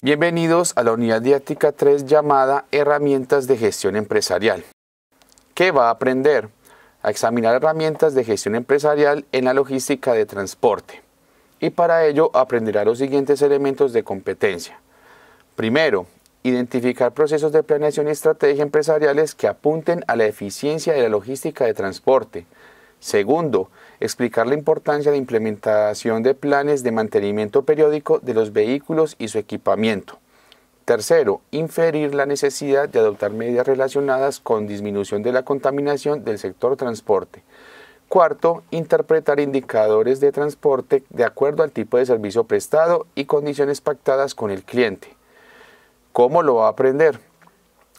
Bienvenidos a la unidad didáctica 3 llamada Herramientas de Gestión Empresarial. ¿Qué va a aprender? A examinar herramientas de gestión empresarial en la logística de transporte. Y para ello aprenderá los siguientes elementos de competencia. Primero, identificar procesos de planeación y estrategia empresariales que apunten a la eficiencia de la logística de transporte Segundo, explicar la importancia de implementación de planes de mantenimiento periódico de los vehículos y su equipamiento. Tercero, inferir la necesidad de adoptar medidas relacionadas con disminución de la contaminación del sector transporte. Cuarto, interpretar indicadores de transporte de acuerdo al tipo de servicio prestado y condiciones pactadas con el cliente. ¿Cómo lo va a aprender?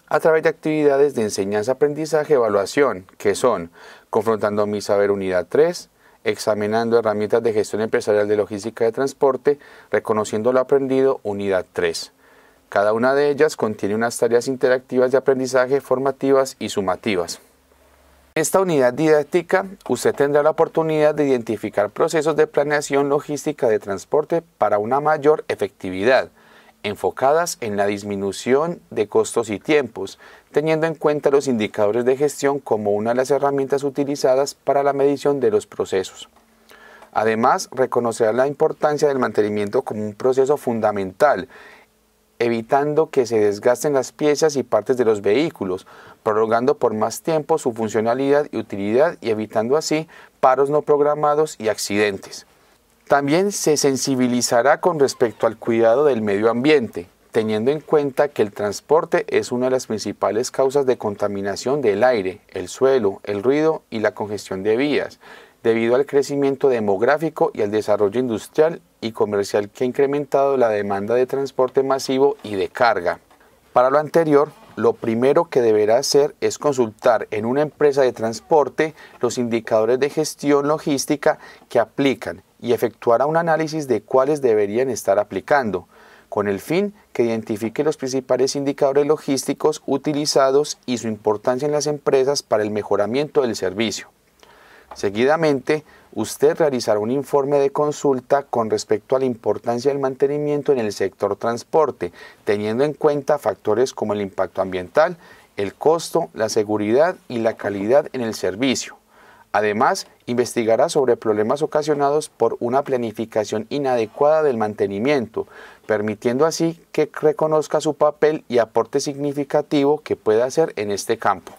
a través de actividades de enseñanza, aprendizaje, evaluación, que son confrontando mi saber unidad 3, examinando herramientas de gestión empresarial de logística de transporte, reconociendo lo aprendido unidad 3. Cada una de ellas contiene unas tareas interactivas de aprendizaje formativas y sumativas. En esta unidad didáctica, usted tendrá la oportunidad de identificar procesos de planeación logística de transporte para una mayor efectividad, enfocadas en la disminución de costos y tiempos, teniendo en cuenta los indicadores de gestión como una de las herramientas utilizadas para la medición de los procesos. Además, reconocerá la importancia del mantenimiento como un proceso fundamental, evitando que se desgasten las piezas y partes de los vehículos, prolongando por más tiempo su funcionalidad y utilidad y evitando así paros no programados y accidentes. También se sensibilizará con respecto al cuidado del medio ambiente, teniendo en cuenta que el transporte es una de las principales causas de contaminación del aire, el suelo, el ruido y la congestión de vías, debido al crecimiento demográfico y al desarrollo industrial y comercial que ha incrementado la demanda de transporte masivo y de carga. Para lo anterior, lo primero que deberá hacer es consultar en una empresa de transporte los indicadores de gestión logística que aplican y efectuará un análisis de cuáles deberían estar aplicando, con el fin que identifique los principales indicadores logísticos utilizados y su importancia en las empresas para el mejoramiento del servicio. Seguidamente, usted realizará un informe de consulta con respecto a la importancia del mantenimiento en el sector transporte, teniendo en cuenta factores como el impacto ambiental, el costo, la seguridad y la calidad en el servicio. Además, investigará sobre problemas ocasionados por una planificación inadecuada del mantenimiento, permitiendo así que reconozca su papel y aporte significativo que puede hacer en este campo.